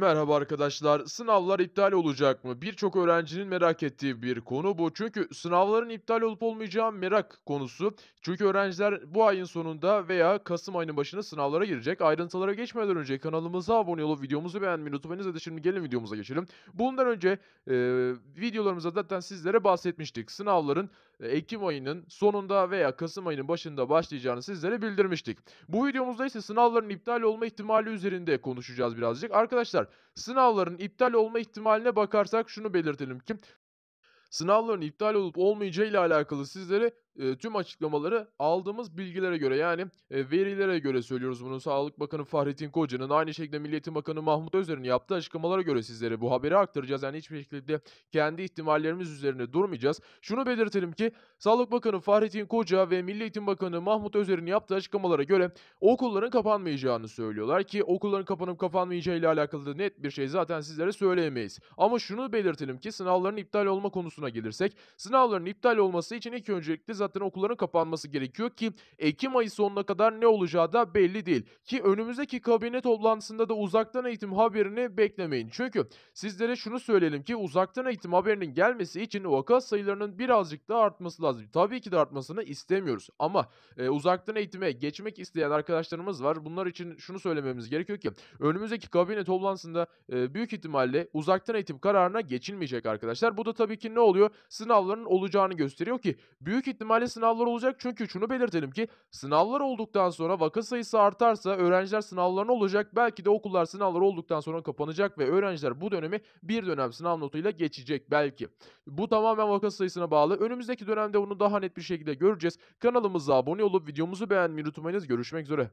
Merhaba arkadaşlar. Sınavlar iptal olacak mı? Birçok öğrencinin merak ettiği bir konu bu. Çünkü sınavların iptal olup olmayacağı merak konusu. Çünkü öğrenciler bu ayın sonunda veya Kasım ayının başında sınavlara girecek. Ayrıntılara geçmeden önce kanalımıza abone olup videomuzu beğenmeyi unutmayınız. Hadi şimdi gelin videomuza geçelim. Bundan önce e, videolarımızda zaten sizlere bahsetmiştik. Sınavların ee, Ekim ayının sonunda veya Kasım ayının başında başlayacağını sizlere bildirmiştik. Bu videomuzda ise sınavların iptal olma ihtimali üzerinde konuşacağız birazcık. Arkadaşlar sınavların iptal olma ihtimaline bakarsak şunu belirtelim ki sınavların iptal olup olmayacağı ile alakalı sizlere tüm açıklamaları aldığımız bilgilere göre yani verilere göre söylüyoruz bunu. Sağlık Bakanı Fahrettin Koca'nın aynı şekilde Milliyetin Bakanı Mahmut Özer'in yaptığı açıklamalara göre sizlere bu haberi aktaracağız. Yani hiçbir şekilde kendi ihtimallerimiz üzerine durmayacağız. Şunu belirtelim ki Sağlık Bakanı Fahrettin Koca ve Milliyetin Bakanı Mahmut Özer'in yaptığı açıklamalara göre okulların kapanmayacağını söylüyorlar ki okulların kapanıp kapanmayacağı ile alakalı da net bir şey zaten sizlere söyleyemeyiz. Ama şunu belirtelim ki sınavların iptal olma konusuna gelirsek sınavların iptal olması için ilk öncelikle zaten zaten okulların kapanması gerekiyor ki Ekim ayı sonuna kadar ne olacağı da belli değil. Ki önümüzdeki kabine toplantısında da uzaktan eğitim haberini beklemeyin. Çünkü sizlere şunu söyleyelim ki uzaktan eğitim haberinin gelmesi için vaka sayılarının birazcık daha artması lazım. Tabii ki de artmasını istemiyoruz ama e, uzaktan eğitime geçmek isteyen arkadaşlarımız var. Bunlar için şunu söylememiz gerekiyor ki önümüzdeki kabine toplantısında e, büyük ihtimalle uzaktan eğitim kararına geçilmeyecek arkadaşlar. Bu da tabii ki ne oluyor? Sınavların olacağını gösteriyor ki büyük ihtimal ihtimalle sınavlar olacak çünkü şunu belirtelim ki sınavlar olduktan sonra vaka sayısı artarsa öğrenciler sınavlarına olacak. Belki de okullar sınavlar olduktan sonra kapanacak ve öğrenciler bu dönemi bir dönem sınav notuyla geçecek belki. Bu tamamen vaka sayısına bağlı. Önümüzdeki dönemde bunu daha net bir şekilde göreceğiz. Kanalımıza abone olup videomuzu beğenmeyi unutmayınız. Görüşmek üzere.